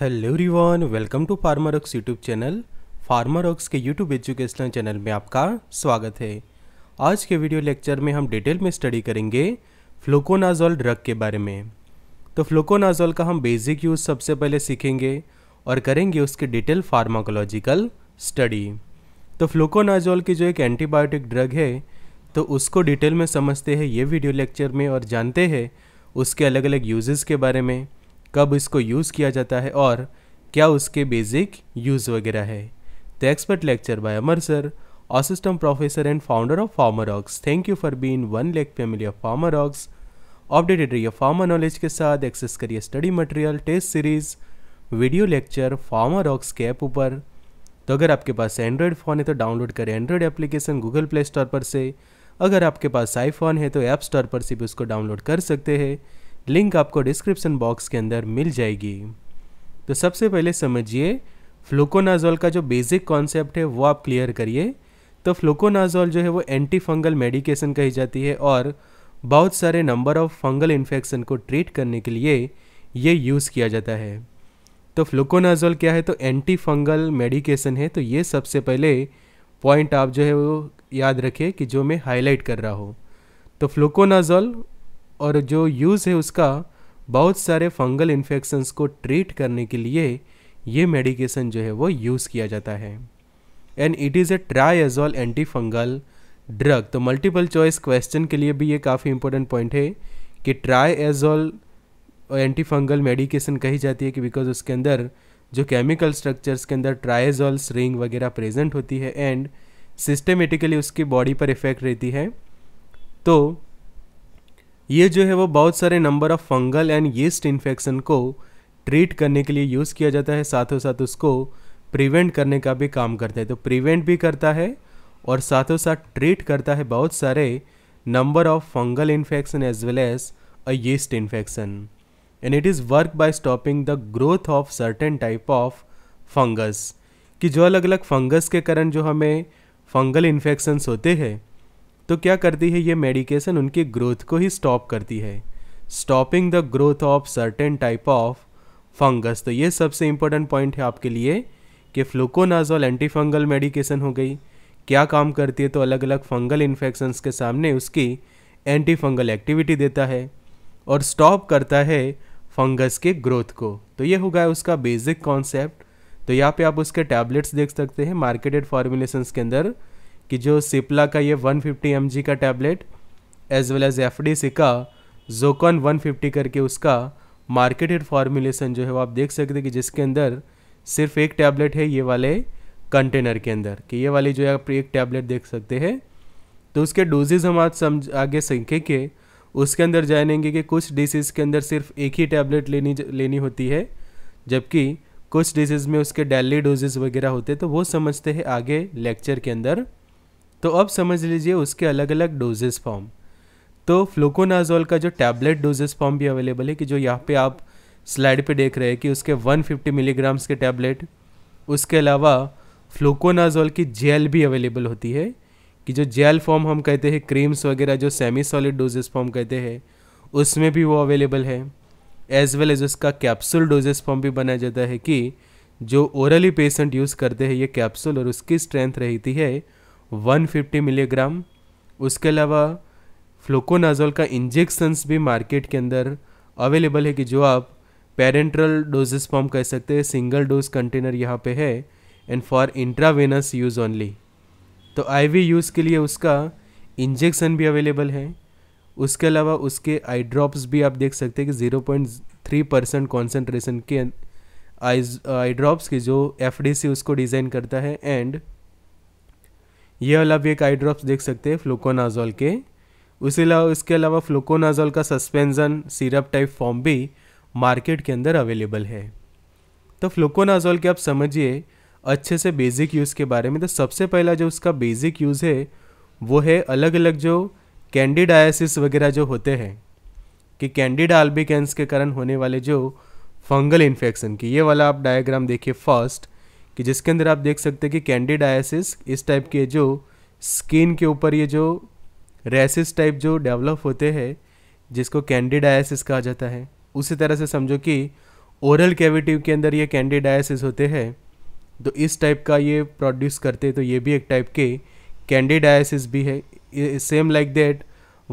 Hello रिवान welcome to Pharma Ox YouTube channel Pharma Ox के YouTube educational channel में आपका स्वागत है आज के वीडियो लेक्चर में हम डिटेल में स्टडी करेंगे फ्लोकोनाजोल ड्रग के बारे में तो फ्लोकोनाजोल का हम बेसिक यूज़ सबसे पहले सीखेंगे और करेंगे उसके डिटेल फार्माकोलॉजिकल स्टडी तो फ्लोकोनाजोल की जो एक एंटीबायोटिक ड्रग है तो उसको डिटेल में समझते हैं ये वीडियो लेक्चर में और जानते हैं उसके अलग अलग यूजेस के बारे में कब इसको यूज़ किया जाता है और क्या उसके बेसिक यूज़ वगैरह है the expert lecture by Amar sir and founder of Pharma Ox thank you for for one lake family of Pharma Ox updated रहिए फार्मर नॉलेज के साथ एक्सेस करिए study material test series video lecture Pharma Ox के app ऊपर तो अगर आपके पास Android phone है तो डाउनलोड करें Android application Google Play Store पर से अगर आपके पास आईफोन है तो ऐप स्टोर पर से भी उसको डाउनलोड कर सकते हैं लिंक आपको डिस्क्रिप्शन बॉक्स के अंदर मिल जाएगी तो सबसे पहले समझिए फ्लोकोनाजोल का जो बेसिक कॉन्सेप्ट है वो आप क्लियर करिए तो फ्लोकोनाजोल जो है वो एंटी फंगल मेडिकेशन कही जाती है और बहुत सारे नंबर ऑफ फंगल इन्फेक्शन को ट्रीट करने के लिए ये यूज़ किया जाता है तो फ्लोकोनाजोल क्या है तो एंटी फंगल मेडिकेशन है तो ये सबसे पहले पॉइंट आप जो है वो याद रखें कि जो मैं हाईलाइट कर रहा हूँ तो फ्लोकोनाजोल और जो यूज़ है उसका बहुत सारे फंगल इन्फेक्शंस को ट्रीट करने के लिए ये मेडिकेशन जो है वो यूज़ किया जाता है and it is a triazole anti fungal drug तो मल्टीपल चॉइस क्वेश्चन के लिए भी ये काफ़ी इंपॉर्टेंट पॉइंट है कि ट्राईजॉल एंटी फंगल मेडिकेशन कही जाती है कि बिकॉज उसके अंदर जो केमिकल स्ट्रक्चर्स के अंदर ट्राइजॉल रिंग वगैरह प्रेजेंट होती है एंड सिस्टमेटिकली उसकी बॉडी पर इफेक्ट रहती है तो ये जो है वो बहुत सारे number of fungal and yeast infection को ट्रीट करने के लिए यूज़ किया जाता है साथों साथ उसको प्रिवेंट करने का भी काम करता है तो प्रिवेंट भी करता है और साथों साथ ट्रीट करता है बहुत सारे number of fungal infection as well as a yeast infection and it is work by stopping the growth of certain type of fungus कि जो अलग अलग फंगस के कारण जो हमें फंगल इन्फेक्शंस होते हैं तो क्या करती है ये मेडिकेशन उनकी ग्रोथ को ही स्टॉप करती है stopping the growth of certain type of fungus तो ये सबसे इम्पोर्टेंट पॉइंट है आपके लिए कि फ्लूकोनाजोल एंटीफंगल मेडिकेशन हो गई क्या काम करती है तो अलग अलग फंगल इन्फेक्शंस के सामने उसकी एंटी फंगल एक्टिविटी देता है और स्टॉप करता है फंगस के ग्रोथ को तो ये होगा उसका बेसिक कॉन्सेप्ट तो यहाँ पे आप उसके टैबलेट्स देख सकते हैं मार्केटेड फार्मुलेशन के अंदर कि जो सिप्ला का ये 150 फिफ्टी का tablet as well as F D का जोकॉन 150 करके उसका मार्केटेड फार्मूलेसन जो है वो आप देख सकते हैं कि जिसके अंदर सिर्फ एक टैबलेट है ये वाले कंटेनर के अंदर कि ये वाली जो है आप एक टैबलेट देख सकते हैं तो उसके डोजेज हम आज समझ आगे कि उसके अंदर जानेंगे कि कुछ डिसीज़ के अंदर सिर्फ एक ही टैबलेट लेनी लेनी होती है जबकि कुछ डिसीज़ में उसके डेली डोजेज वगैरह होते हैं तो वो समझते हैं आगे लेक्चर के अंदर तो अब समझ लीजिए उसके अलग अलग डोजेस फॉर्म तो फ्लोकोनाजोल का जो टैबलेट डोजेस फॉर्म भी अवेलेबल है कि जो यहाँ पे आप स्लाइड पे देख रहे हैं कि उसके 150 मिलीग्राम्स के टैबलेट उसके अलावा फ्लोकोनाजोल की जेल भी अवेलेबल होती है कि जो जेल फॉर्म हम कहते हैं क्रीम्स वगैरह जो सेमी सॉलिड डोजेस फॉर्म कहते हैं उसमें भी वो अवेलेबल है एज वेल एज उसका कैप्सूल डोजेस फॉर्म भी बनाया जाता है कि जो ओरली पेशेंट यूज़ करते हैं ये कैप्सूल और उसकी स्ट्रेंथ रहती है 150 मिलीग्राम उसके अलावा फ्लोकोनाजोल का इंजेक्शंस भी मार्केट के अंदर अवेलेबल है कि जो आप पेरेंट्रल डोजेस फॉर्म कह सकते हैं सिंगल डोज कंटेनर यहाँ पे है and for intravenous use only तो आईवी यूज़ के लिए उसका इंजेक्शन भी अवेलेबल है उसके अलावा उसके आई ड्रॉप्स भी आप देख सकते हैं कि zero point three percent concentration के आई आई ड्रॉप्स की जो एफ उसको डिज़ाइन करता है एंड ये वाला भी एक आई ड्रॉप्स देख सकते हैं फ्लोकोनाजोल के उसी अलावा इसके अलावा फ्लोकोनाजोल का सस्पेंजन सिरप टाइप फॉर्म भी मार्केट के अंदर अवेलेबल है तो फ्लोकोनाजोल के आप समझिए अच्छे से बेसिक यूज़ के बारे में तो सबसे पहला जो उसका बेसिक यूज़ है वो है अलग अलग जो कैंडिडायासिस वगैरह जो होते हैं कि कैंडिडा अल्बिकेंस के कारण होने वाले जो फंगल इन्फेक्शन की ये वाला आप डायग्राम देखिए फर्स्ट कि जिसके अंदर आप देख सकते हैं कि कैंडिडायासिस इस टाइप के जो स्किन के ऊपर ये जो रेसिस टाइप जो डेवलप होते हैं जिसको कैंडिडायासिस कहा जाता है उसी तरह से समझो कि ओरल कैविटी के अंदर ये कैंडिडायासिस होते हैं तो इस टाइप का ये प्रोड्यूस करते तो ये भी एक टाइप के कैंडिडायासिस भी है सेम लाइक दैट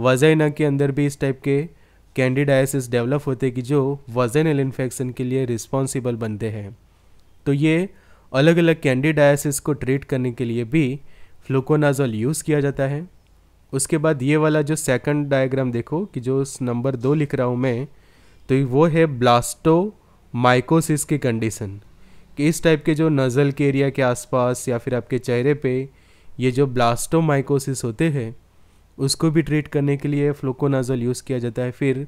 वजैना के अंदर भी इस टाइप के कैंडिडायासिस डेवलप होते कि जो वजाइनल इन्फेक्शन के लिए रिस्पॉन्सिबल बनते हैं तो ये अलग अलग कैंडिडायासिस को ट्रीट करने के लिए भी फ्लुकोनाजोल यूज़ किया जाता है उसके बाद ये वाला जो सेकंड डायग्राम देखो कि जो नंबर दो लिख रहा हूँ मैं तो वो है ब्लास्टो माइकोसिस की कंडीशन कि इस टाइप के जो नज़ल के एरिया के आसपास या फिर आपके चेहरे पे ये जो ब्लास्टो माइकोसिस होते हैं उसको भी ट्रीट करने के लिए फ्लोकोनाजल यूज़ किया जाता है फिर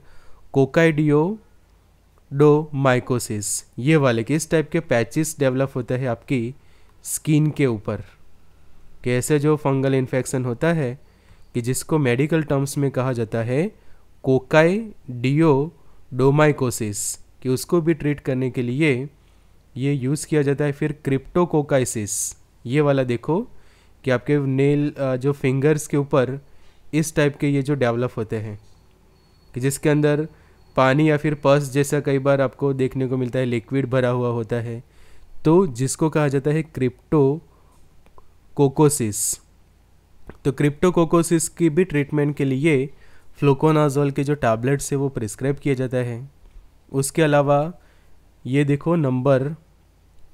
कोकाइडियो डोमाइकोसिस ये वाले किस टाइप के पैचेस डेवलप होते हैं आपकी स्किन के ऊपर कैसे जो फंगल इन्फेक्शन होता है कि जिसको मेडिकल टर्म्स में कहा जाता है कोकाई डियो डोमाइकोसिस कि उसको भी ट्रीट करने के लिए ये यूज़ किया जाता है फिर क्रिप्टोकोकाइसिस ये वाला देखो कि आपके नेल जो फिंगर्स के ऊपर इस टाइप के ये जो डेवलप होते हैं कि जिसके अंदर पानी या फिर पस जैसा कई बार आपको देखने को मिलता है लिक्विड भरा हुआ होता है तो जिसको कहा जाता है क्रिप्टो कोकोसिस तो क्रिप्टोकोकोसिस की भी ट्रीटमेंट के लिए फ्लोकोनाजोल के जो टैबलेट्स है वो प्रिस्क्राइब किया जाता है उसके अलावा ये देखो नंबर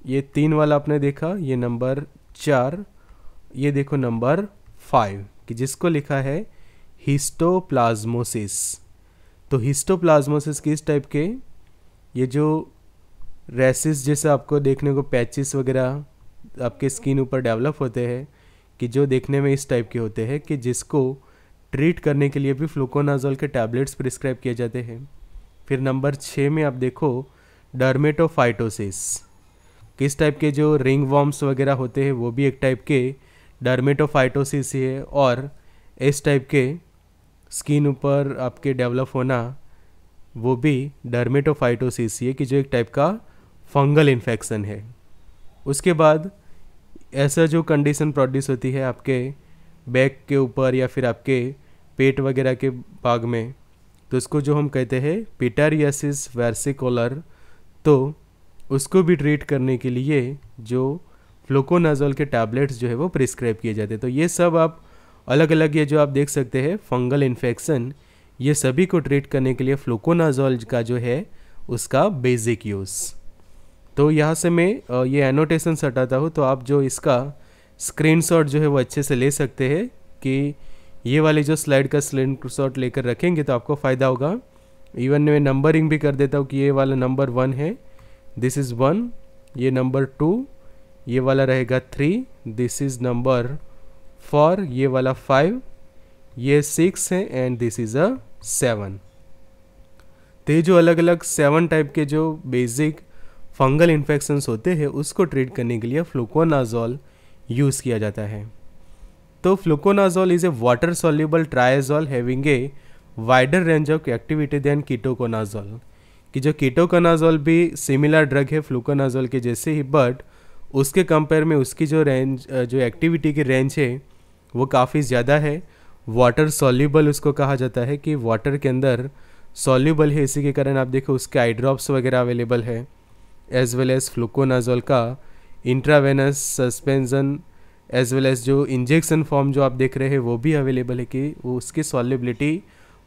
ये तीन वाला आपने देखा ये नंबर चार ये देखो नंबर फाइव कि जिसको लिखा है हिस्टोप्लाज्मोसिस तो हिस्टोप्लाज्मोसिस किस टाइप के ये जो रेसिस जैसे आपको देखने को पैचेस वगैरह आपके स्किन ऊपर डेवलप होते हैं कि जो देखने में इस टाइप के होते हैं कि जिसको ट्रीट करने के लिए भी फ्लूकोनाजोल के टैबलेट्स प्रिस्क्राइब किए जाते हैं फिर नंबर छः में आप देखो डर्मेटोफाइटोसिस किस टाइप के जो रिंग वॉम्स वगैरह होते हैं वो भी एक टाइप के डर्मेटोफाइटोसिस है और इस टाइप के स्किन ऊपर आपके डेवलप होना वो भी डर्मेटोफाइटोसिस ये कि जो एक टाइप का फंगल इन्फेक्शन है उसके बाद ऐसा जो कंडीशन प्रोड्यूस होती है आपके बैक के ऊपर या फिर आपके पेट वगैरह के भाग में तो उसको जो हम कहते हैं पिटारियासिस वैरसिकोलर तो उसको भी ट्रीट करने के लिए जो फ्लोकोनाजोल के टैबलेट्स जो है वो प्रिस्क्राइब किए जाते हैं तो ये सब आप अलग अलग ये जो आप देख सकते हैं फंगल इन्फेक्शन ये सभी को ट्रीट करने के लिए फ्लोकोनाजोल का जो है उसका बेसिक यूज़ तो यहाँ से मैं ये एनोटेशन हटाता हूँ तो आप जो इसका स्क्रीनशॉट जो है वो अच्छे से ले सकते हैं कि ये वाले जो स्लाइड का शॉट लेकर रखेंगे तो आपको फ़ायदा होगा इवन मैं नंबरिंग भी कर देता हूँ कि ये वाला नंबर वन है दिस इज़ वन ये नंबर टू ये वाला रहेगा three this is number four ये वाला फाइव ये सिक्स है and this is a seven तो ये जो अलग अलग सेवन टाइप के जो बेसिक फंगल इन्फेक्शंस होते हैं उसको ट्रीट करने के लिए फ्लूकोनाजोल यूज़ किया जाता है तो fluconazole is a water soluble triazole having a wider range of activity than ketoconazole कि जो कीटोकोनाजोल भी सिमिलर ड्रग है फ्लूकोनाजोल के जैसे ही बट उसके कंपेयर में उसकी जो रेंज जो एक्टिविटी की रेंज है वो काफ़ी ज़्यादा है वाटर सॉल्यूबल उसको कहा जाता है कि वाटर के अंदर सॉल्यूबल है इसी के कारण आप देखो उसके आई ड्रॉप्स वगैरह अवेलेबल है एज वेल एज़ फ्लूकोनाजोल का intravenous suspension as well as जो इंजेक्शन फॉर्म जो आप देख रहे हैं वो भी अवेलेबल है कि वो उसकी सॉल्यूबिलिटी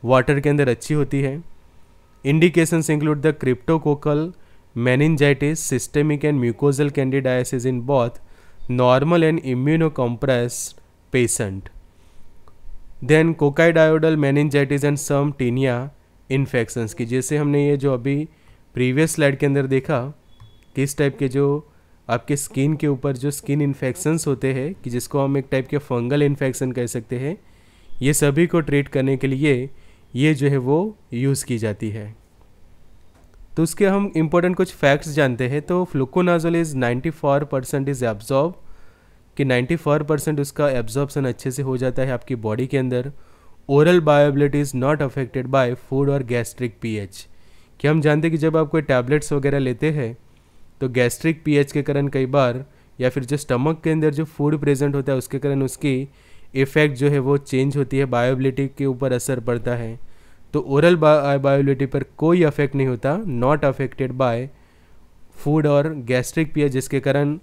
वाटर के अंदर अच्छी होती है indications include the cryptococcal systemic and mucosal mucosal in both normal and immuno compromised patient. Then coccidioidal meningitis and some tinea infections की जैसे हमने ये जो अभी प्रीवियस स्लाइड के अंदर देखा किस टाइप के जो आपके स्किन के ऊपर जो स्किन इन्फेक्शंस होते हैं कि जिसको हम एक टाइप के फंगल इन्फेक्शन कह सकते हैं ये सभी को ट्रीट करने के लिए ये जो है वो यूज़ की जाती है तो उसके हम इम्पोर्टेंट कुछ फैक्ट्स जानते हैं तो fluconazole is ninety four percent is absorb कि 94 परसेंट उसका एब्जॉर्बसन अच्छे से हो जाता है आपकी बॉडी के अंदर oral bioavailability is not affected by food और गैस्ट्रिक पीएच कि हम जानते हैं कि जब आप कोई टैबलेट्स वगैरह लेते हैं तो गैस्ट्रिक पीएच के कारण कई बार या फिर जो स्टमक के अंदर जो फूड प्रेजेंट होता है उसके कारण उसकी इफ़ेक्ट जो है वो चेंज होती है बायोबिलिटी के ऊपर असर पड़ता है तो ओरल बायोबिलिटी पर कोई अफेक्ट नहीं होता नॉट अफेक्टेड बाय फूड और गैस्ट्रिक पीएच जिसके कारण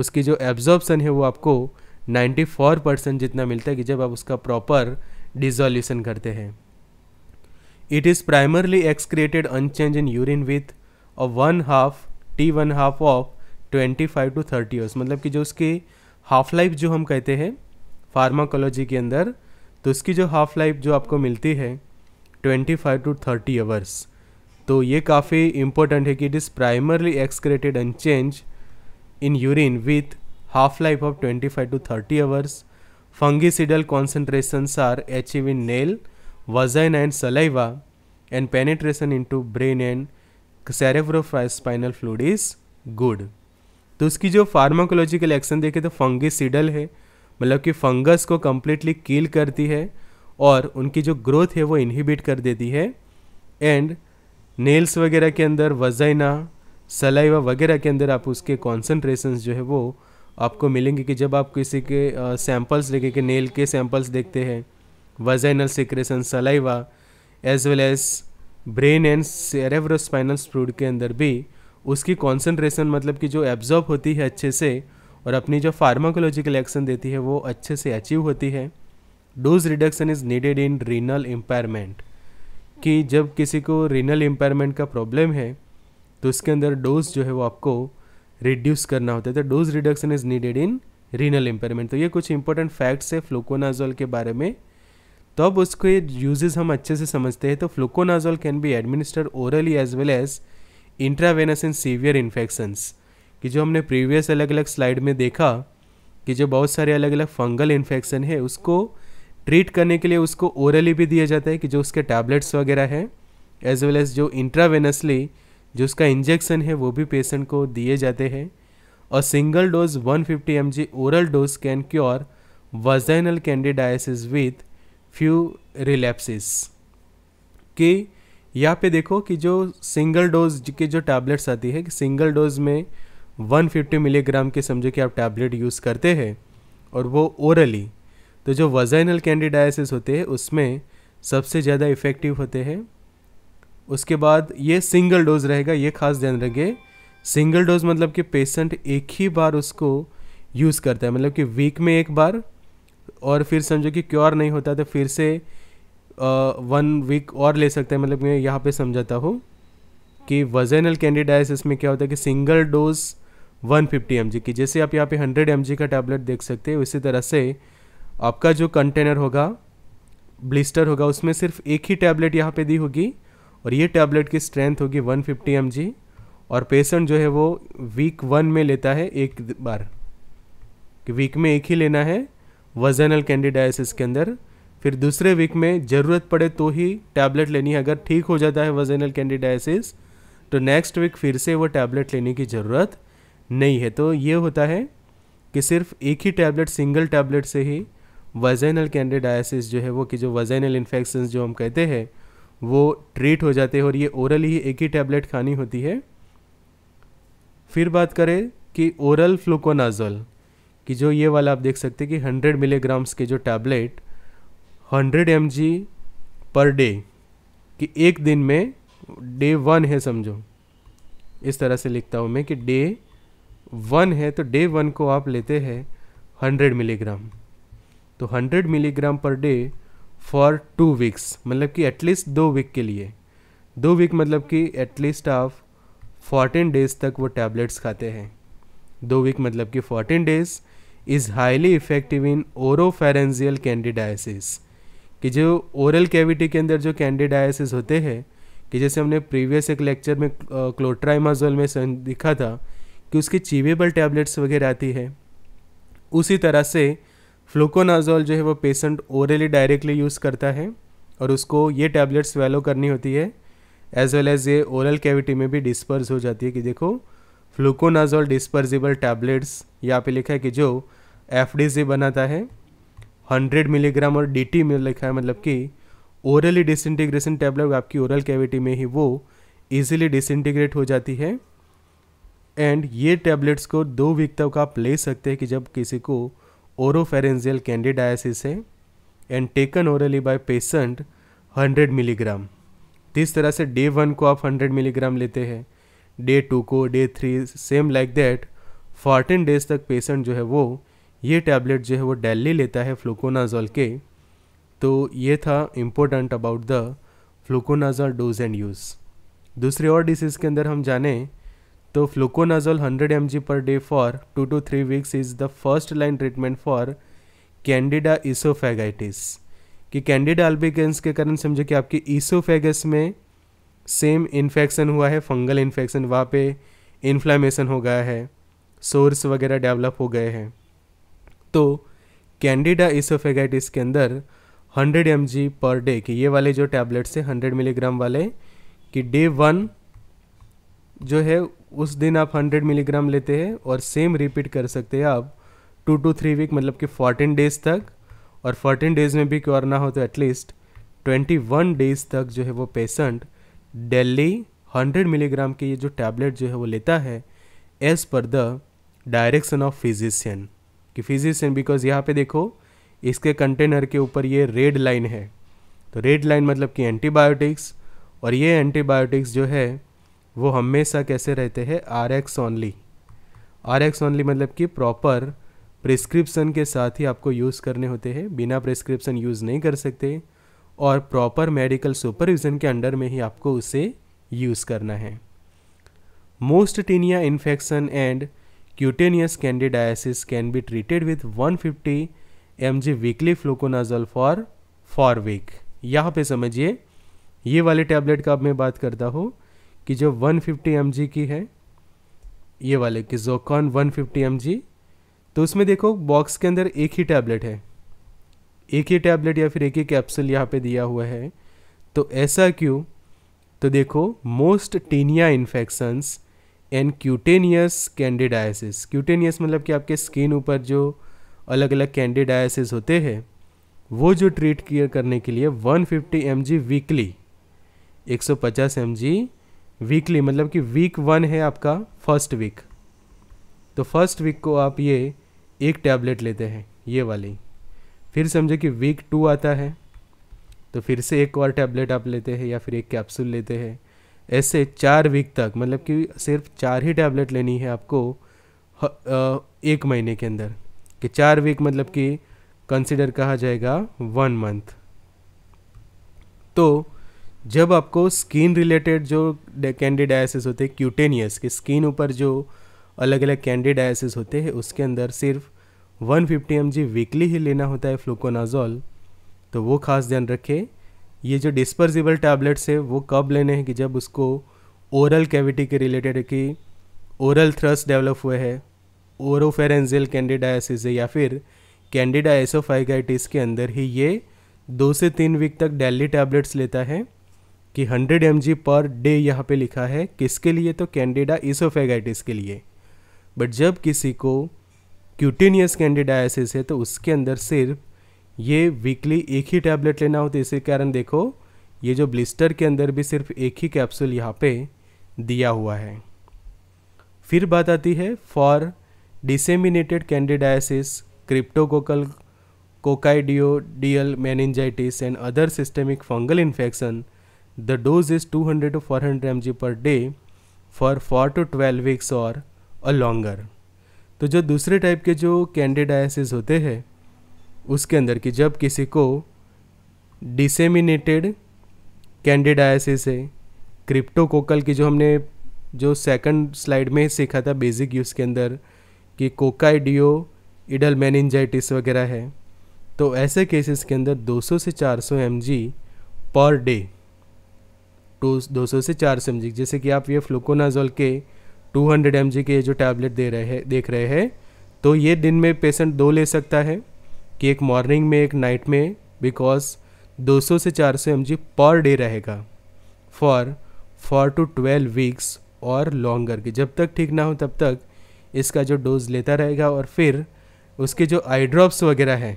उसकी जो एब्जॉर्बसन है वो आपको 94 परसेंट जितना मिलता है कि जब आप उसका प्रॉपर डिजोल्यूशन करते हैं it is primarily excreted unchanged in urine with a one half T one half of twenty five to thirty years मतलब कि जो उसकी हाफ लाइफ जो हम कहते हैं फार्माकोलॉजी के अंदर तो उसकी जो हाफ लाइफ जो आपको मिलती है twenty five to thirty hours तो ये काफ़ी इम्पोर्टेंट है कि it is primarily excreted unchanged in urine with half-life of 25 to 30 hours. Fungicidal concentrations are achieved in nail, vagina and saliva and penetration into brain and cerebrospinal fluid is good. तो उसकी जो pharmacological action देखें तो फंगिसीडल है मतलब कि fungus को completely किल करती है और उनकी जो ग्रोथ है वो इनहिबिट कर देती है एंड नेल्स वगैरह के अंदर वजाइना सलाइवा वगैरह के अंदर आप उसके कॉन्सेंट्रेशन जो है वो आपको मिलेंगे कि जब आप किसी के सैम्पल्स लेके के नेल के सैम्पल्स देखते हैं vaginal secretion saliva as well as brain and cerebrospinal fluid के अंदर भी उसकी कॉन्सेंट्रेशन मतलब कि जो एब्जॉर्ब होती है अच्छे से और अपनी जो फार्माकोलॉजिकल एक्शन देती है वो अच्छे से अचीव होती है dose reduction is needed in renal impairment कि जब किसी को रीनल इम्पायरमेंट का प्रॉब्लम है तो इसके अंदर डोज जो है वो आपको रिड्यूस करना होता है तो dose reduction is needed in renal impairment तो ये कुछ इंपॉर्टेंट फैक्ट्स है फ्लोकोनाजोल के बारे में तो अब उसके यूजेस हम अच्छे से समझते हैं तो fluconazole can be administered orally as well as intravenous in severe infections कि जो हमने प्रीवियस अलग अलग स्लाइड में देखा कि जो बहुत सारे अलग अलग फंगल इन्फेक्शन है उसको ट्रीट करने के लिए उसको ओरली भी दिया जाता है कि जो उसके टैबलेट्स वगैरह हैं एज वेल एज जो इंट्रावेनसली जो उसका इंजेक्शन है वो भी पेशेंट को दिए जाते हैं और single dose 150 fifty oral dose can cure vaginal candidiasis with few relapses कि यहाँ पे देखो कि जो सिंगल डोज के जो टैबलेट्स आती है कि सिंगल डोज में 150 मिलीग्राम के समझो कि आप टैबलेट यूज़ करते हैं और वो ओरली तो जो वजाइनल कैंडिडाइसिस होते हैं उसमें सबसे ज़्यादा इफ़ेक्टिव होते हैं उसके बाद ये सिंगल डोज रहेगा ये खास ध्यान रखिए सिंगल डोज मतलब कि पेशेंट एक ही बार उसको यूज़ करता है मतलब कि वीक में एक बार और फिर समझो कि क्योर नहीं होता तो फिर से वन वीक और ले सकते हैं मतलब मैं यहाँ पे समझाता हूँ कि वजेनल कैंडिडाइसिस में क्या होता है कि सिंगल डोज 150 फिफ्टी की जैसे आप यहाँ पे 100 एम का टैबलेट देख सकते हैं उसी तरह से आपका जो कंटेनर होगा ब्लिस्टर होगा उसमें सिर्फ एक ही टैबलेट यहाँ पे दी होगी और ये टैबलेट की स्ट्रेंथ होगी 150 फिफ्टी और पेशेंट जो है वो वीक वन में लेता है एक बार कि वीक में एक ही लेना है वजनल कैंडिडाइसिस के अंदर फिर दूसरे वीक में ज़रूरत पड़े तो ही टैबलेट लेनी है अगर ठीक हो जाता है वजनल कैंडिडाइसिस तो नेक्स्ट वीक फिर से वो टैबलेट लेने की ज़रूरत नहीं है तो ये होता है कि सिर्फ एक ही टैबलेट सिंगल टैबलेट से ही वजनल कैंडिडाइसिस जो है वो कि जो वजनल इन्फेक्शन जो हम कहते हैं वो ट्रीट हो जाते हैं और ये ओरल ही एक ही टैबलेट खानी होती है फिर बात करें कि ओरल फ्लूकोनाजोल कि जो ये वाला आप देख सकते हैं कि हंड्रेड मिलीग्राम्स के जो tablet hundred M per day कि एक दिन में डे वन है समझो इस तरह से लिखता हूँ मैं कि डे वन है तो डे वन को आप लेते हैं हंड्रेड मिलीग्राम तो hundred milligram per day for two weeks मतलब कि एटलीस्ट दो वीक के लिए दो वीक मतलब कि एटलीस्ट आप फोर्टीन डेज तक वो टैबलेट्स खाते हैं दो वीक मतलब कि fourteen days is highly effective in oropharyngeal candidiasis कि जो ओरल कैविटी के अंदर जो कैंडिडाइसिस होते हैं कि जैसे हमने प्रीवियस एक लेक्चर में क्लोट्राइमाजोल में दिखा था कि उसकी चीवेबल टैबलेट्स वगैरह आती है उसी तरह से फ्लूकोनाजोल जो है वो पेशेंट ओरली डायरेक्टली यूज़ करता है और उसको ये टैबलेट्स स्वेलो करनी होती है एज वेल एज ये ओरल कैविटी में भी डिस्पर्स हो जाती है कि देखो फ्लूकोनाजोल डिस्पर्जिबल टैबलेट्स यहाँ पे लिखा है कि जो एफ बनाता है 100 मिलीग्राम और डी में लिखा है मतलब कि ओरली डिसइंटीग्रेशन टैबलेट आपकी ओरल कैविटी में ही वो ईजिली डिसइंटीग्रेट हो जाती है एंड ये टैबलेट्स को दो वीक तक आप ले सकते हैं कि जब किसी को ओरोफेरेंजियल कैंडिडायसिस है and taken orally by patient 100 milligram इस तरह से डे वन को आप 100 मिलीग्राम लेते हैं डे टू को day three same like that fourteen days तक पेशेंट जो है वो ये टैबलेट जो है वो डेली लेता है फ्लूकोनाजोल के तो ये था important about the fluconazole dose and use दूसरी और डिसीज़ के अंदर हम जाने तो hundred 100 G per day for two to three weeks is the first line treatment for candida esophagitis कि कैंडिडा अल्बिकेंस के कारण समझो कि आपके ईसोफेगस में सेम इन्फेक्शन हुआ है फंगल इन्फेक्शन वहाँ पे इन्फ्लामेशन हो गया है सोर्स वगैरह डेवलप हो गए हैं तो कैंडिडा इसोफेगाइटिस के अंदर 100 एम पर डे कि ये वाले जो टैबलेट्स हैं 100 मिलीग्राम वाले कि डे वन जो है उस दिन आप 100 मिलीग्राम लेते हैं और सेम रिपीट कर सकते हैं आप टू टू थ्री वीक मतलब कि 14 डेज तक और 14 डेज में भी क्योर ना हो तो एटलीस्ट 21 डेज तक जो है वो पेशेंट डेली 100 मिलीग्राम की ये जो टैबलेट जो है वो लेता है as per the direction of physician कि फिजिशियन बिकॉज यहाँ पे देखो इसके कंटेनर के ऊपर ये रेड लाइन है तो रेड लाइन मतलब कि एंटीबायोटिक्स और ये एंटीबायोटिक्स जो है वो हमेशा कैसे रहते हैं R X only R X only मतलब कि प्रॉपर प्रिस्क्रिप्सन के साथ ही आपको यूज़ करने होते हैं बिना प्रिस्क्रिप्सन यूज़ नहीं कर सकते और प्रॉपर मेडिकल सुपरविज़न के अंडर में ही आपको उसे यूज़ करना है most tinea infection and cutaneous candidiasis can be treated with 150 fifty M G weekly fluconazole for for week यहाँ पे समझिए ये वाले टैबलेट का अब मैं बात करता हूँ कि जो 150 फिफ्टी की है ये वाले कि जोकॉन 150 फिफ्टी तो उसमें देखो बॉक्स के अंदर एक ही टैबलेट है एक ही टैबलेट या फिर एक ही कैप्सूल यहाँ पे दिया हुआ है तो ऐसा क्यों तो देखो most tinea infections and cutaneous candidiasis cutaneous मतलब कि आपके स्किन ऊपर जो अलग अलग कैंडिडाइसिस होते हैं वो जो ट्रीट किया करने के लिए 150 फिफ्टी वीकली 150 सौ वीकली मतलब कि वीक वन है आपका फर्स्ट वीक तो फर्स्ट वीक को आप ये एक टैबलेट लेते हैं ये वाली फिर समझे कि वीक टू आता है तो फिर से एक और टैबलेट आप लेते हैं या फिर एक कैप्सूल लेते हैं ऐसे चार वीक तक मतलब कि सिर्फ चार ही टैबलेट लेनी है आपको एक महीने के अंदर कि चार वीक मतलब कि कंसिडर कहा जाएगा वन मंथ तो जब आपको स्किन रिलेटेड जो कैंडिडाइसिस होते हैं क्यूटेनियस के स्किन ऊपर जो अलग अलग कैंडिडाइसिस होते हैं उसके अंदर सिर्फ 150 फिफ्टी वीकली ही लेना होता है फ्लूकोनाजोल तो वो खास ध्यान रखें ये जो डिस्पर्जिबल टैबलेट्स है वो कब लेने हैं कि जब उसको ओरल कैविटी के रिलेटेड कि ओरल थ्रस्ट डेवलप हुए है ओरोफेरेंजियल कैंडिडाइसिस है या फिर कैंडिडा एसोफाइगाइटिस के अंदर ही ये दो से तीन वीक तक डेली टैबलेट्स लेता है कि 100 एम पर डे यहाँ पे लिखा है किसके लिए तो कैंडिडा इसोफेगाइटिस के लिए बट जब किसी को क्यूटेनियस कैंडिडाइसिस है तो उसके अंदर सिर्फ ये वीकली एक ही टैबलेट लेना होता है इसी कारण देखो ये जो ब्लिस्टर के अंदर भी सिर्फ एक ही कैप्सूल यहाँ पे दिया हुआ है फिर बात आती है for disseminated candidiasis cryptococcal coccidioidal meningitis and other systemic fungal infection The dose is 200 to 400 mg per day for 4 to 12 weeks or a longer. तो जो दूसरे टाइप के जो कैंडिडाइसिस होते हैं उसके अंदर कि जब किसी को डिसेमिनेटेड कैंडिडाइसिस है क्रिप्टोकोकल की जो हमने जो सेकंड स्लाइड में सीखा था बेसिक यूज़ के अंदर कि कोकाइडियो इडल मैनजाइटिस वगैरह है तो ऐसे केसेस के अंदर 200 से 400 सौ पर डे टू दो सौ से चार सौ जैसे कि आप ये फ्लोकोनाजोल के 200 हंड्रेड एम के जो टैबलेट दे रहे हैं देख रहे हैं तो ये दिन में पेशेंट दो ले सकता है कि एक मॉर्निंग में एक नाइट में बिकॉज 200 से 400 सौ एम पर डे रहेगा for four to twelve weeks और लॉन्गर की जब तक ठीक ना हो तब तक इसका जो डोज लेता रहेगा और फिर उसके जो आई ड्रॉप्स वगैरह हैं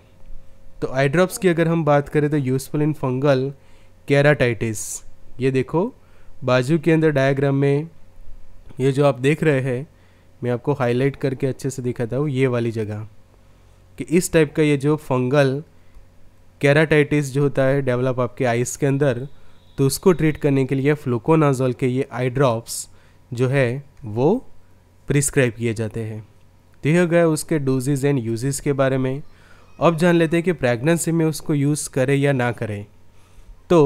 तो आई ड्रॉप्स की अगर हम बात करें तो यूज़फुल इन फंगल कैराटाइटिस ये देखो बाजू के अंदर डायग्राम में ये जो आप देख रहे हैं मैं आपको हाईलाइट करके अच्छे से दिखाता हूँ ये वाली जगह कि इस टाइप का ये जो फंगल कैराटाइटिस जो होता है डेवलप आपके आइस के अंदर तो उसको ट्रीट करने के लिए फ्लोकोनाजोल के ये आई ड्रॉप्स जो है वो प्रिस्क्राइब किए जाते हैं तो यह गया उसके डोजेज एंड यूजेस के बारे में अब जान लेते हैं कि प्रेगनेंसी में उसको यूज़ करें या ना करें तो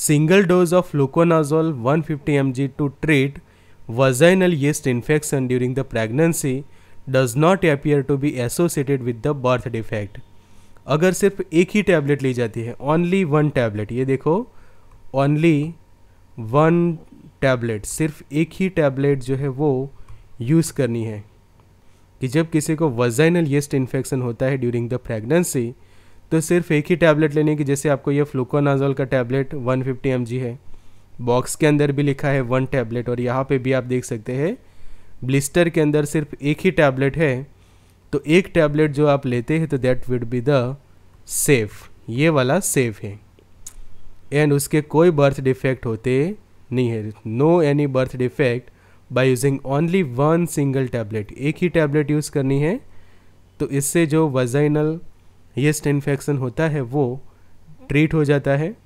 single dose of fluconazole 150 mg to treat vaginal yeast infection during the pregnancy does not appear to be associated with the birth defect. अगर सिर्फ एक ही टैबलेट ली जाती है ओनली वन टैबलेट ये देखो ओनली वन टैबलेट सिर्फ एक ही टैबलेट जो है वो यूज़ करनी है कि जब किसी को वजाइनल येस्ट इन्फेक्शन होता है ड्यूरिंग द प्रेगनेंसी तो सिर्फ एक ही टैबलेट लेने की जैसे आपको ये फ्लूकोनाजोल का टैबलेट 150 फिफ्टी है बॉक्स के अंदर भी लिखा है वन टैबलेट और यहाँ पे भी आप देख सकते हैं ब्लिस्टर के अंदर सिर्फ एक ही टैबलेट है तो एक टैबलेट जो आप लेते हैं तो that will be the safe ये वाला सेफ है एंड उसके कोई बर्थ डिफेक्ट होते नहीं है no any birth defect by using only one single tablet एक ही टैबलेट यूज़ करनी है तो इससे जो वजाइनल येस्ट इन्फेक्शन होता है वो ट्रीट हो जाता है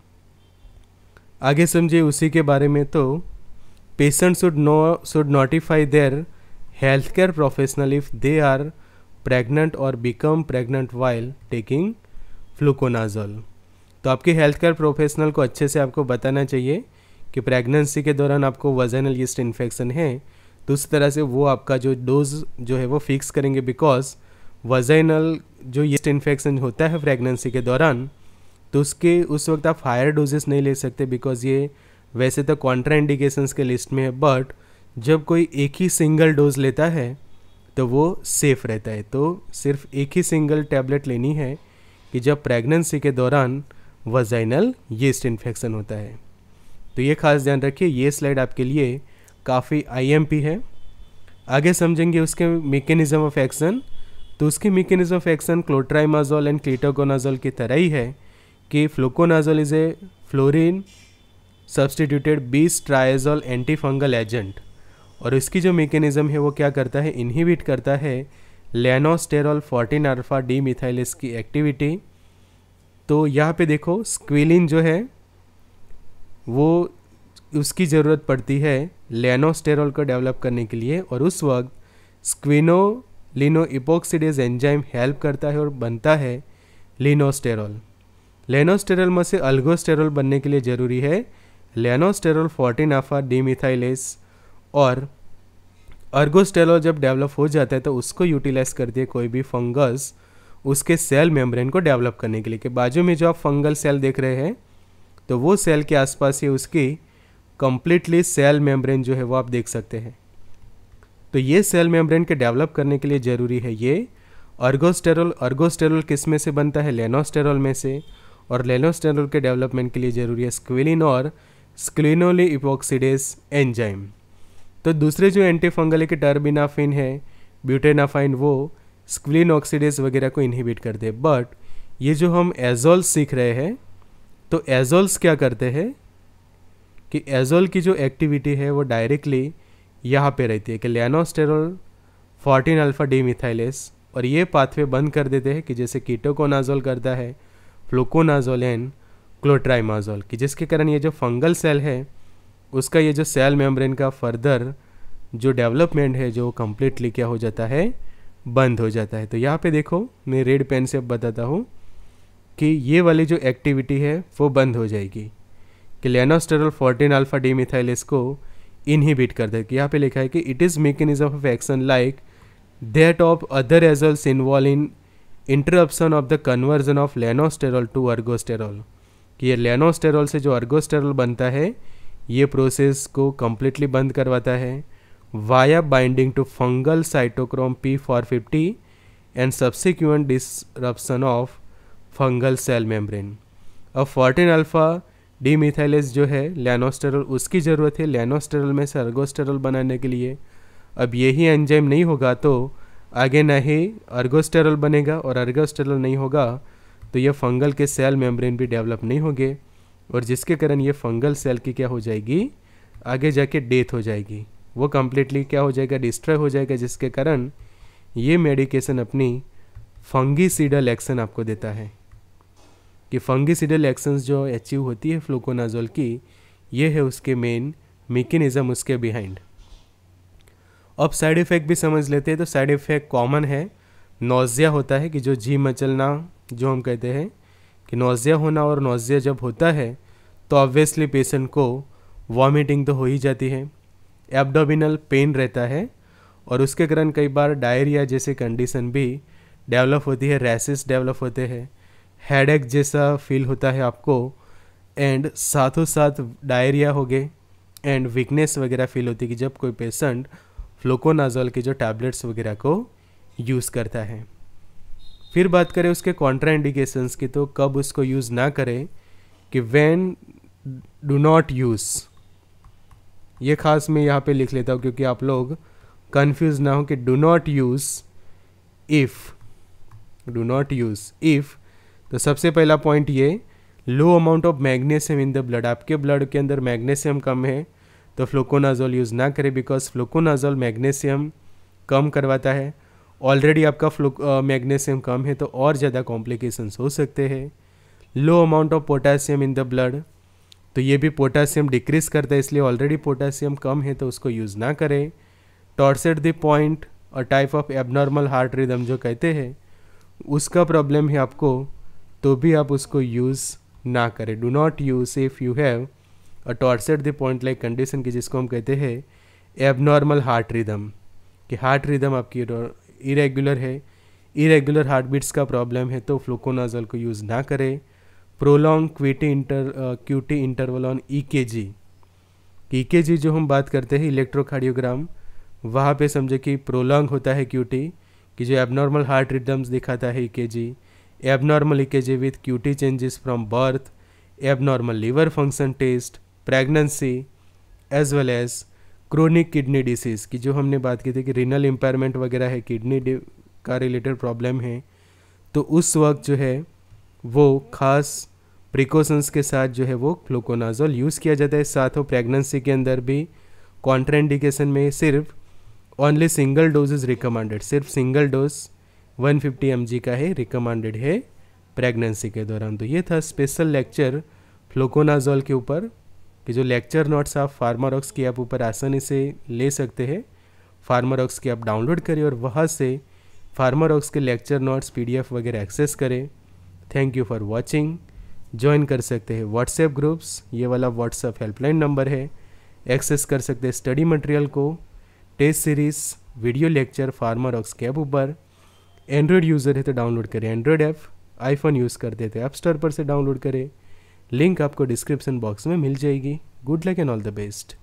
आगे समझिए उसी के बारे में तो patient should no should notify their health care professional if they are pregnant और become pregnant while taking fluconazole तो आपके हेल्थ केयर प्रोफेशनल को अच्छे से आपको बताना चाहिए कि प्रेगनेंसी के दौरान आपको वजनल यस्ट इन्फेक्शन है तो उस तरह से वो आपका जो डोज जो है वो फिक्स करेंगे बिकॉज वजाइनल जो येस्ट इन्फेक्शन होता है प्रेगनेंसी के दौरान तो उसके उस वक्त आप हायर डोजेस नहीं ले सकते बिकॉज ये वैसे तो इंडिकेशन के लिस्ट में है बट जब कोई एक ही सिंगल डोज लेता है तो वो सेफ़ रहता है तो सिर्फ एक ही सिंगल टैबलेट लेनी है कि जब प्रेगनेंसी के दौरान वजाइनल येस्ट इन्फेक्शन होता है तो ये खास ध्यान रखिए ये स्लाइड आपके लिए काफ़ी आईएमपी है आगे समझेंगे उसके मेकेनिज़म ऑफ एक्शन तो उसकी mechanism of action clotrimazole and ketoconazole की तरह ही है कि fluconazole is a fluorine substituted bis triazole anti fungal agent और इसकी जो मेकेनिज़्म है वो क्या करता है इनहिबिट करता है lanosterol fourteen alpha demethylase की एक्टिविटी तो यहाँ पे देखो स्क्विलिन जो है वो उसकी ज़रूरत पड़ती है लेनोस्टेरॉल को डेवलप करने के लिए और उस वक्त स्क्विनो लिनो इपोक्सीडेज एंजाइम हेल्प करता है और बनता है लिनोस्टेरोल लेनोस्टेरोल में से अल्गोस्टेरोल बनने के लिए ज़रूरी है लेनोस्टेरोल फोर्टीनाफा डीमिथाइलेस और अर्गोस्टेरोल जब डेवलप हो जाता है तो उसको यूटिलाइज करती है कोई भी फंगस उसके सेल मेम्ब्रेन को डेवलप करने के लिए कि बाजू में जो आप फंगल सेल देख रहे हैं तो वो सेल के आसपास ही उसकी कंप्लीटली सेल मेम्ब्रेन जो है वो आप देख सकते हैं तो ये सेल मेम्ब्रेन के डेवलप करने के लिए ज़रूरी है ये अर्गोस्टेरोल अर्गोस्टेरोल किस में से बनता है लेनोस्टेरोल में से और लेनोस्टेरोल के डेवलपमेंट के लिए ज़रूरी है स्क्विलिन और स्क्लिनोली इपोक्सीडेस एंजाइम तो दूसरे जो एंटीफंगल के टर्बिनाफिन है ब्यूटेनाफाइन वो स्क्विलिन ऑक्सीडेस वगैरह को इनहिबिट कर दे बट ये जो हम एजोल्स सीख रहे हैं तो एजोल्स क्या करते हैं कि एजोल की जो एक्टिविटी है वो डायरेक्टली यहाँ पे रहती है कि lanosterol fourteen alpha demethylase और ये पाथवे बंद कर देते हैं कि जैसे कीटोकोनाजोल करता है फ्लुकोनाजोल एंड क्लोट्राइमाजोल कि जिसके कारण ये जो फंगल सेल है उसका ये जो सेल मेम्ब्रेन का फर्दर जो डेवलपमेंट है जो कम्प्लीटली क्या हो जाता है बंद हो जाता है तो यहाँ पे देखो मैं रेड पेन से बताता हूँ कि ये वाली जो एक्टिविटी है वो बंद हो जाएगी कि lanosterol fourteen alpha demethylase को इनहिबिट करता है यहाँ पे लिखा है कि it is mechanism of action like that of other azoles involve in interruption of the conversion of lanosterol to ergosterol कि ये लेनोस्टेरॉल से जो अर्गोस्टेरॉल बनता है ये प्रोसेस को कम्प्लीटली बंद करवाता है via binding to fungal cytochrome P four fifty and subsequent disruption of fungal cell membrane अब फोर्टीन अल्फ़ा डी जो है लैनोस्टेरल उसकी ज़रूरत है लैनोस्टेरल में से अर्गोस्टेरल बनाने के लिए अब यही एंजाइम नहीं होगा तो आगे ना ही अर्गोस्टेरल बनेगा और अर्गोस्टेरल नहीं होगा तो ये फंगल के सेल मेम्ब्रेन भी डेवलप नहीं होंगे और जिसके कारण ये फंगल सेल की क्या हो जाएगी आगे जाके डेथ हो जाएगी वो कम्प्लीटली क्या हो जाएगा डिस्ट्रॉय हो जाएगा जिसके कारण ये मेडिकेशन अपनी फंगी सीडल एक्शन आपको देता है कि फंगिसिडल एक्शंस जो अचीव होती है फ्लोकोनाजोल की ये है उसके मेन मेकनिज़म उसके बिहाइंड अब साइड इफ़ेक्ट भी समझ लेते हैं तो साइड इफ़ेक्ट कॉमन है नोज़िया होता है कि जो जी मचलना जो हम कहते हैं कि नोज़िया होना और नोज़िया जब होता है तो ऑब्वियसली पेशेंट को वॉमिटिंग तो हो ही जाती है एब्डोमिनल पेन रहता है और उसके कारण कई बार डायरिया जैसे कंडीशन भी डेवलप होती है रैसेस डेवलप होते हैं हेडेक जैसा फील होता है आपको एंड साथों साथ डायरिया हो गए एंड वीकनेस वगैरह फील होती है कि जब कोई पेशेंट फ्लोकोनाजोल के जो टैबलेट्स वगैरह को यूज़ करता है फिर बात करें उसके कॉन्ट्राइंडिकेशंस की तो कब उसको यूज़ ना करें कि वैन डू नॉट यूज़ ये खास मैं यहाँ पे लिख लेता हूँ क्योंकि आप लोग कंफ्यूज ना हो कि do not use if do not use if तो सबसे पहला पॉइंट ये low amount of magnesium in the blood आपके ब्लड के अंदर मैग्नीशियम कम है तो फ्लोकोनाजोल यूज़ ना करें बिकॉज फ्लोकोनाजोल मैग्नीशियम कम करवाता है ऑलरेडी आपका फ्लो मैग्नीशियम कम है तो और ज़्यादा कॉम्प्लिकेशंस हो सकते हैं low amount of potassium in the blood तो ये भी पोटासियम डिक्रीज करता है इसलिए ऑलरेडी पोटासियम कम है तो उसको यूज़ ना करें torsades de pointes a type of abnormal heart rhythm जो कहते हैं उसका प्रॉब्लम है आपको तो भी आप उसको यूज़ ना करें do not use if you have a torsades de pointes like condition की जिसको हम कहते हैं एबनॉर्मल हार्ट रिदम कि हार्ट रिदम आपकी इरेगुलर है इरेगुलर हार्ट बीट्स का प्रॉब्लम है तो फ्लोकोनाजल को यूज़ ना करें prolong QT inter QT interval on E K G E K जी जो हम बात करते हैं इलेक्ट्रोकार्डियोग्राम वहाँ पे समझे कि प्रोलॉन्ग होता है क्यूटी कि जो एबनॉर्मल हार्ट रिदम्स दिखाता है E K G abnormal EKG with QT changes from birth, abnormal liver function test, pregnancy, as well as chronic kidney disease की जो हमने बात की थी कि रिनल इम्पेयरमेंट वगैरह है किडनी का रिलेटेड प्रॉब्लम है तो उस वक्त जो है वो खास प्रिकॉशंस के साथ जो है वो फ्लोकोनाजोल यूज़ किया जाता है साथ वो प्रेगनेंसी के अंदर भी कॉन्ट्राइंडिकेशन में सिर्फ only single dose is recommended सिर्फ सिंगल डोज वन फिफ्टी का है रिकमेंडेड है प्रेगनेंसी के दौरान तो ये था स्पेशल लेक्चर फ्लोकोनाजोल के ऊपर कि जो लेक्चर नोट्स आप फार्मारॉक्स की आप ऊपर आसानी से ले सकते हैं फार्मारॉक्स की आप डाउनलोड करें और वहाँ से फार्मारॉक्स के लेक्चर नोट्स पीडीएफ वगैरह एक्सेस करें thank you for watching join कर सकते हैं व्हाट्सएप ग्रुप्स ये वाला व्हाट्सएप हेल्पलाइन नंबर है एक्सेस कर सकते हैं स्टडी मटेरियल को test series video lecture Pharmarox के ऊपर एंड्रॉयड यूज़र है तो डाउनलोड करें एंड्रॉयड ऐप आईफोन यूज़ करते थे ऐप स्टोर पर से डाउनलोड करें लिंक आपको डिस्क्रिप्शन बॉक्स में मिल जाएगी good luck and all the best